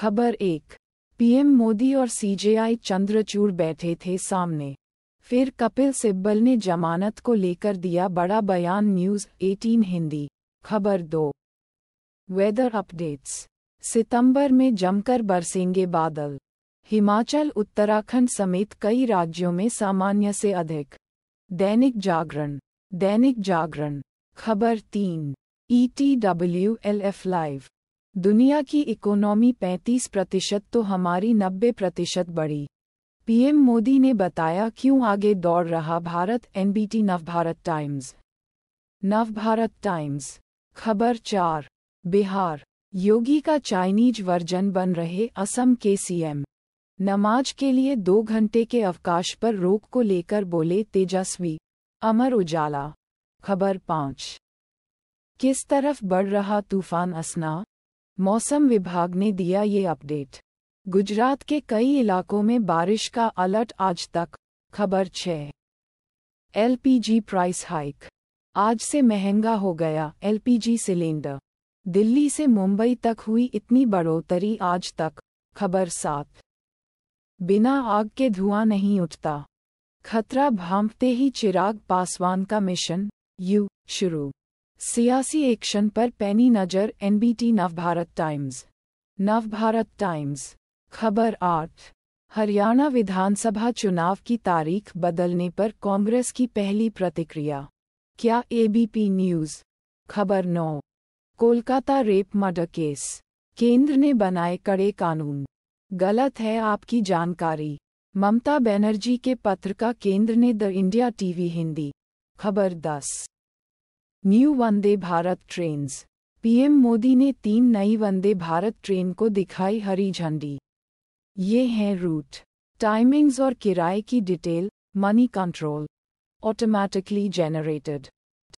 खबर एक पीएम मोदी और सीजेआई चंद्रचूर बैठे थे सामने फिर कपिल सिब्बल ने जमानत को लेकर दिया बड़ा बयान न्यूज 18 हिंदी खबर दो वेदर अपडेट्स सितंबर में जमकर बरसेंगे बादल हिमाचल उत्तराखंड समेत कई राज्यों में सामान्य से अधिक दैनिक जागरण दैनिक जागरण खबर तीन E T W L F live दुनिया की इकोनॉमी 35 प्रतिशत तो हमारी 90 प्रतिशत बढ़ी पीएम मोदी ने बताया क्यों आगे दौड़ रहा Bharat NBT Navbharat Times Navbharat Times खबर चार बिहार योगी का चाइनीज वर्जन बन रहे असम के सीएम नमाज के लिए दो घंटे के अवकाश पर रोक को लेकर बोले तेजस्वी अमर उजाला खबर पाँच किस तरफ बढ़ रहा तूफान असना मौसम विभाग ने दिया ये अपडेट गुजरात के कई इलाकों में बारिश का अलर्ट आज तक खबर छः एलपीजी प्राइस हाइक आज से महंगा हो गया एलपीजी सिलेंडर दिल्ली से मुंबई तक हुई इतनी बढ़ोतरी आज तक खबर सात बिना आग के धुआं नहीं उठता खतरा भांपते ही चिराग पासवान का मिशन यू शुरू सियासी एक्शन पर पैनी नज़र NBT Navbharat Times Navbharat Times खबर आठ हरियाणा विधानसभा चुनाव की तारीख बदलने पर कांग्रेस की पहली प्रतिक्रिया क्या एबीपी न्यूज़ खबर नौ कोलकाता रेप मर्डर केस केंद्र ने बनाए कड़े कानून गलत है आपकी जानकारी ममता बनर्जी के पत्र का केंद्र ने द इंडिया टीवी हिंदी खबर दस new Vande Bharat trains PM Modi ने तीन नई वंदे भारत ट्रेन को दिखाई हरी झंडी ये हैं रूट टाइमिंग्स और किराए की detail money control automatically generated